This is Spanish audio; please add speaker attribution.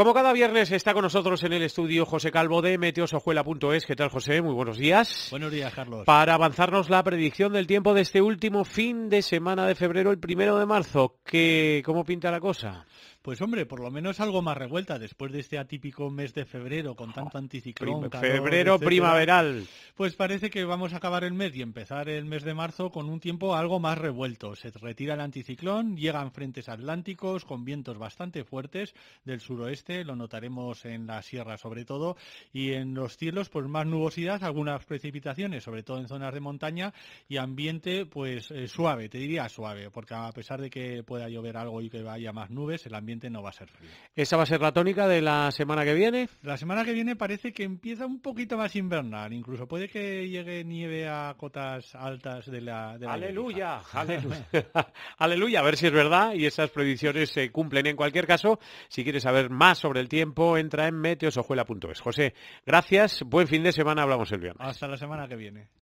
Speaker 1: Como cada viernes está con nosotros en el estudio José Calvo de meteosojuela.es. ¿Qué tal, José? Muy buenos días. Buenos días, Carlos. Para avanzarnos la predicción del tiempo de este último fin de semana de febrero, el primero de marzo, ¿cómo pinta la cosa?
Speaker 2: Pues hombre, por lo menos algo más revuelta después de este atípico mes de febrero con tanto anticiclón. febrero primaveral. Pues parece que vamos a acabar el mes y empezar el mes de marzo con un tiempo algo más revuelto. Se retira el anticiclón, llegan frentes atlánticos con vientos bastante fuertes del suroeste, lo notaremos en la sierra sobre todo, y en los cielos pues más nubosidad, algunas precipitaciones, sobre todo en zonas de montaña, y ambiente pues eh, suave, te diría suave, porque a pesar de que pueda llover algo y que haya más nubes, el ambiente no va a ser frío.
Speaker 1: ¿Esa va a ser la tónica
Speaker 2: de la semana que viene? La semana que viene parece que empieza un poquito más invernal, incluso puede que llegue nieve a cotas altas de la... De la aleluya, aleluya.
Speaker 1: aleluya, a ver si es verdad y esas predicciones se cumplen. En cualquier caso, si quieres saber más sobre el tiempo, entra en meteosojuela.es. José, gracias, buen fin de semana, hablamos el viernes.
Speaker 2: Hasta la semana que viene.